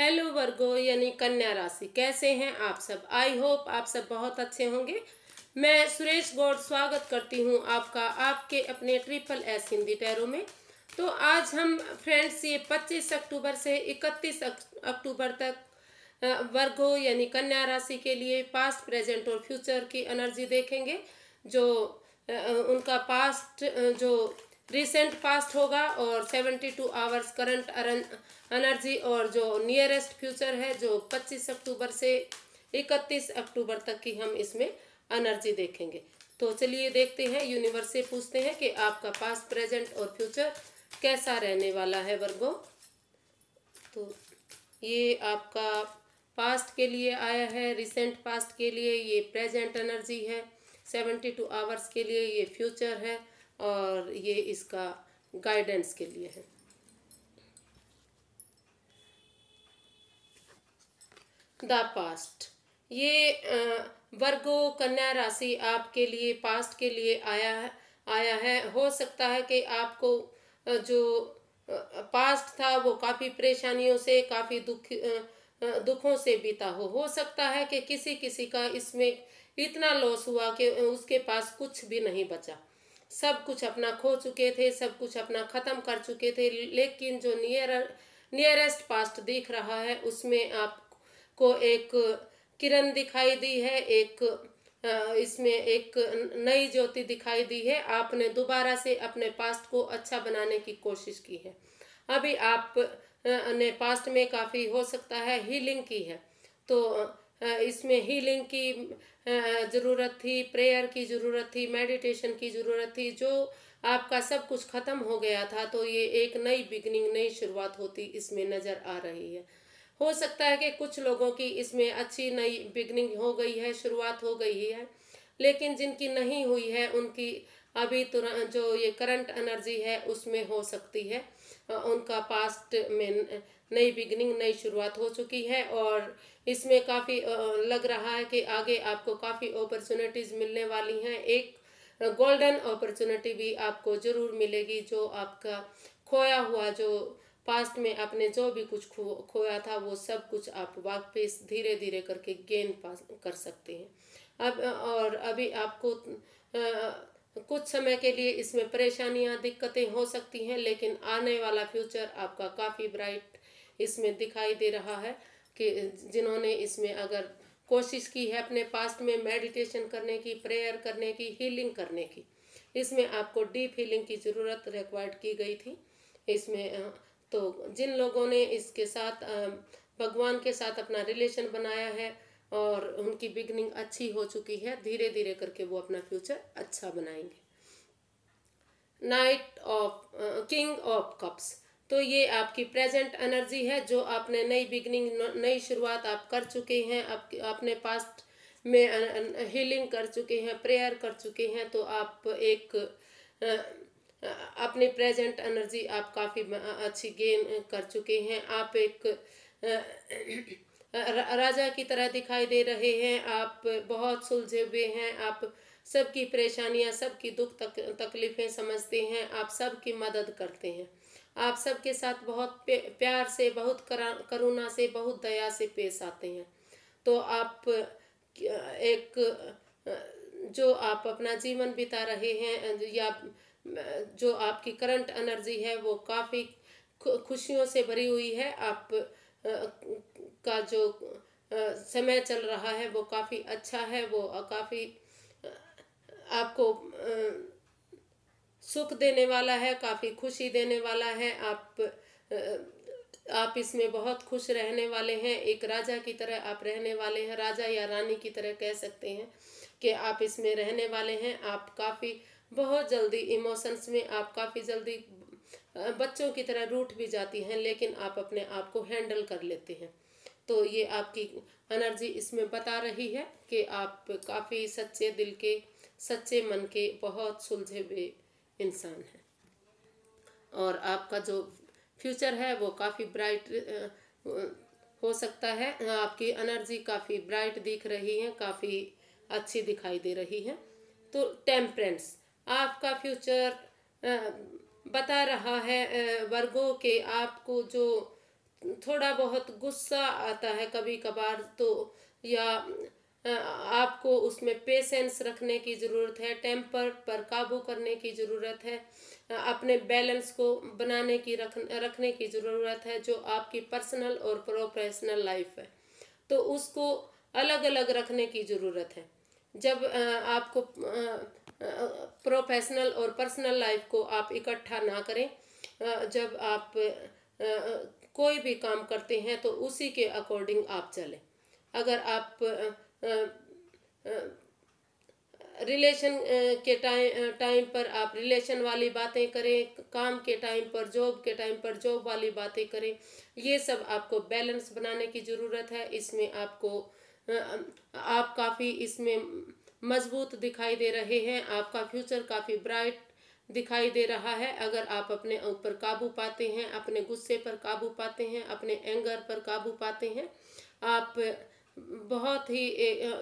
hello वर्गो यानी कन्या राशि कैसे हैं आप सब आई होप आप सब बहुत अच्छे होंगे मैं सुरेश गौड़ स्वागत करती हूं आपका आपके अपने ट्रिपल एस हिंदी टैरो में तो आज हम फ्रेंड्स ये 25 अक्टूबर से 31 अक्टूबर तक वर्गो यानी कन्या राशि के लिए पास्ट प्रेजेंट और फ्यूचर की एनर्जी देखेंगे जो उनका पास्ट जो रिसेंट पास्ट होगा और 72 आवर्स करंट एनर्जी और जो नियरेस्ट फ्यूचर है जो 25 अक्टूबर से 31 अक्टूबर तक की हम इसमें एनर्जी देखेंगे तो चलिए देखते हैं यूनिवर्स से पूछते हैं कि आपका पास्ट प्रेजेंट और फ्यूचर कैसा रहने वाला है वर्गो तो ये आपका पास्ट के लिए आया है रिसेंट पास्ट के लिए ये प्रेजेंट एनर्जी है सेवेंटी टू आवर्स के लिए ये फ्यूचर है और ये इसका गाइडेंस के लिए है द पास्ट ये वर्गो कन्या राशि आपके लिए पास्ट के लिए आया है आया है हो सकता है कि आपको जो पास्ट था वो काफ़ी परेशानियों से काफ़ी दुख दुखों से बीता हो हो सकता है कि किसी किसी का इसमें इतना लॉस हुआ कि उसके पास कुछ भी नहीं बचा सब कुछ अपना खो चुके थे सब कुछ अपना ख़त्म कर चुके थे लेकिन जो नियर नियरेस्ट पास्ट दिख रहा है उसमें आपको एक किरण दिखाई दी है एक इसमें एक नई ज्योति दिखाई दी है आपने दोबारा से अपने पास्ट को अच्छा बनाने की कोशिश की है अभी आप ने पास्ट में काफ़ी हो सकता है हीलिंग की है तो इसमें हीलिंग की ज़रूरत थी प्रेयर की ज़रूरत थी मेडिटेशन की ज़रूरत थी जो आपका सब कुछ ख़त्म हो गया था तो ये एक नई बिगनिंग नई शुरुआत होती इसमें नज़र आ रही है हो सकता है कि कुछ लोगों की इसमें अच्छी नई बिगनिंग हो गई है शुरुआत हो गई है लेकिन जिनकी नहीं हुई है उनकी अभी तुरंत जो ये करंट एनर्जी है उसमें हो सकती है उनका पास्ट में नई बिगनिंग नई शुरुआत हो चुकी है और इसमें काफ़ी लग रहा है कि आगे आपको काफ़ी अपॉर्चुनिटीज़ मिलने वाली हैं एक गोल्डन अपॉर्चुनिटी भी आपको ज़रूर मिलेगी जो आपका खोया हुआ जो पास्ट में आपने जो भी कुछ खो खोया था वो सब कुछ आप वापस धीरे धीरे करके गेन कर सकते हैं अब और अभी आपको आ, कुछ समय के लिए इसमें परेशानियां दिक्कतें हो सकती हैं लेकिन आने वाला फ्यूचर आपका काफ़ी ब्राइट इसमें दिखाई दे रहा है कि जिन्होंने इसमें अगर कोशिश की है अपने पास्ट में मेडिटेशन करने की प्रेयर करने की हीलिंग करने की इसमें आपको डीप हीलिंग की ज़रूरत रिक्वायर्ड की गई थी इसमें तो जिन लोगों ने इसके साथ भगवान के साथ अपना रिलेशन बनाया है और उनकी बिगनिंग अच्छी हो चुकी है धीरे धीरे करके वो अपना फ्यूचर अच्छा बनाएंगे knight of king of cups तो ये आपकी प्रेजेंट एनर्जी है जो आपने नई बिगनिंग नई शुरुआत आप कर चुके हैं आप अपने पास्ट में हीलिंग कर चुके हैं प्रेयर कर चुके हैं तो आप एक अपनी प्रेजेंट एनर्जी आप काफ़ी अच्छी गेन कर चुके हैं आप एक राजा की तरह दिखाई दे रहे हैं आप बहुत सुलझे हुए हैं आप सबकी परेशानियां सबकी दुख तक तकलीफ़ें समझते हैं आप सबकी मदद करते हैं आप सबके साथ बहुत प्यार से बहुत करुणा से बहुत दया से पेश आते हैं तो आप एक जो आप अपना जीवन बिता रहे हैं या जो आपकी करंट एनर्जी है वो काफ़ी खुशियों से भरी हुई है आप का जो समय चल रहा है वो काफ़ी अच्छा है वो काफ़ी आपको सुख देने वाला है काफ़ी खुशी देने वाला है आप आप इसमें बहुत खुश रहने वाले हैं एक राजा की तरह आप रहने वाले हैं राजा या रानी की तरह कह सकते हैं कि आप इसमें रहने वाले हैं आप काफ़ी बहुत जल्दी इमोशंस में आप काफ़ी जल्दी बच्चों की तरह रूठ भी जाती हैं लेकिन आप अपने आप को हैंडल कर लेते हैं तो ये आपकी एनर्जी इसमें बता रही है कि आप काफ़ी सच्चे दिल के सच्चे मन के बहुत सुलझे हुए इंसान है और आपका जो फ्यूचर है वो काफ़ी ब्राइट हो सकता है आपकी एनर्जी काफ़ी ब्राइट दिख रही है काफ़ी अच्छी दिखाई दे रही है तो टेम्परेंस आपका फ्यूचर बता रहा है वर्गों के आपको जो थोड़ा बहुत गुस्सा आता है कभी कभार तो या आपको उसमें पेशेंस रखने की ज़रूरत है टेम्पर पर काबू करने की ज़रूरत है अपने बैलेंस को बनाने की रख रखने की ज़रूरत है जो आपकी पर्सनल और प्रोफेशनल लाइफ है तो उसको अलग अलग रखने की ज़रूरत है जब आपको प्रोफेशनल और पर्सनल लाइफ को आप इकट्ठा ना करें जब आप कोई भी काम करते हैं तो उसी के अकॉर्डिंग आप चलें अगर आप रिलेशन के टाइम टाइम पर आप रिलेशन वाली बातें करें काम के टाइम पर जॉब के टाइम पर जॉब वाली बातें करें ये सब आपको बैलेंस बनाने की ज़रूरत है इसमें आपको आप काफ़ी इसमें मजबूत दिखाई दे रहे हैं आपका फ्यूचर काफ़ी ब्राइट दिखाई दे रहा है अगर आप अपने ऊपर काबू पाते हैं अपने गुस्से पर काबू पाते हैं अपने एंगर पर काबू पाते हैं आप बहुत ही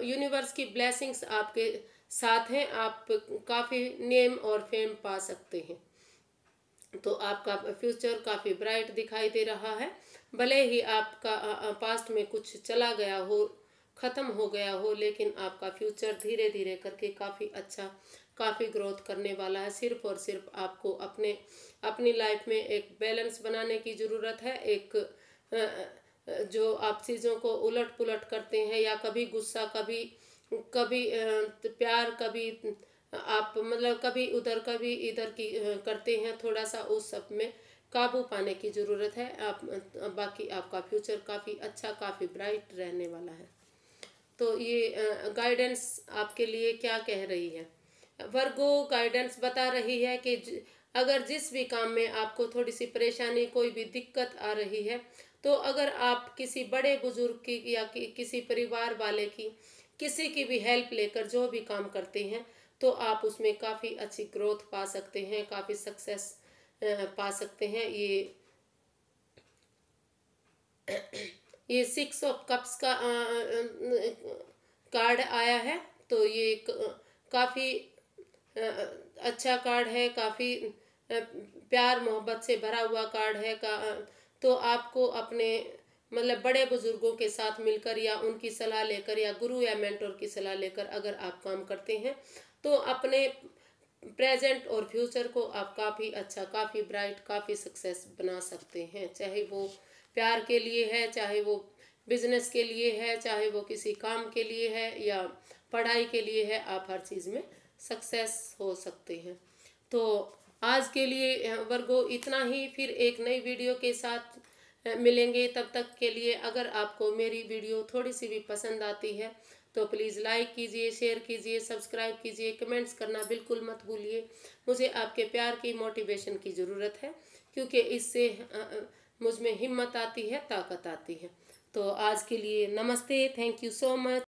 यूनिवर्स की ब्लेसिंग्स आपके साथ हैं आप काफ़ी नेम और फेम पा सकते हैं तो आपका फ्यूचर काफ़ी ब्राइट दिखाई दे रहा है भले ही आपका पास्ट में कुछ चला गया हो ख़त्म हो गया हो लेकिन आपका फ्यूचर धीरे धीरे करके काफ़ी अच्छा काफ़ी ग्रोथ करने वाला है सिर्फ और सिर्फ आपको अपने अपनी लाइफ में एक बैलेंस बनाने की ज़रूरत है एक जो आप चीज़ों को उलट पुलट करते हैं या कभी गुस्सा कभी कभी प्यार कभी आप मतलब कभी उधर कभी इधर की करते हैं थोड़ा सा उस सब में काबू पाने की ज़रूरत है आप बाकी आपका फ्यूचर काफ़ी अच्छा काफ़ी ब्राइट रहने वाला है तो ये गाइडेंस आपके लिए क्या कह रही है वर्गो गाइडेंस बता रही है कि अगर जिस भी काम में आपको थोड़ी सी परेशानी कोई भी दिक्कत आ रही है तो अगर आप किसी बड़े बुजुर्ग की या कि, किसी परिवार वाले की किसी की भी हेल्प लेकर जो भी काम करते हैं तो आप उसमें काफ़ी अच्छी ग्रोथ पा सकते हैं काफ़ी सक्सेस पा सकते हैं ये ये सिक्स ऑफ कप्स का कार्ड आया है तो ये काफ़ी अच्छा कार्ड है काफ़ी प्यार मोहब्बत से भरा हुआ कार्ड है का तो आपको अपने मतलब बड़े बुजुर्गों के साथ मिलकर या उनकी सलाह लेकर या गुरु या मेंटोर की सलाह लेकर अगर आप काम करते हैं तो अपने प्रेजेंट और फ्यूचर को आप काफ़ी अच्छा काफ़ी ब्राइट काफ़ी सक्सेस बना सकते हैं चाहे वो प्यार के लिए है चाहे वो बिजनेस के लिए है चाहे वो किसी काम के लिए है या पढ़ाई के लिए है आप हर चीज़ में सक्सेस हो सकते हैं तो आज के लिए वर्गो इतना ही फिर एक नई वीडियो के साथ मिलेंगे तब तक के लिए अगर आपको मेरी वीडियो थोड़ी सी भी पसंद आती है तो प्लीज़ लाइक कीजिए शेयर कीजिए सब्सक्राइब कीजिए कमेंट्स करना बिल्कुल मत भूलिए मुझे आपके प्यार की मोटिवेशन की ज़रूरत है क्योंकि इससे मुझ में हिम्मत आती है ताकत आती है तो आज के लिए नमस्ते थैंक यू सो मच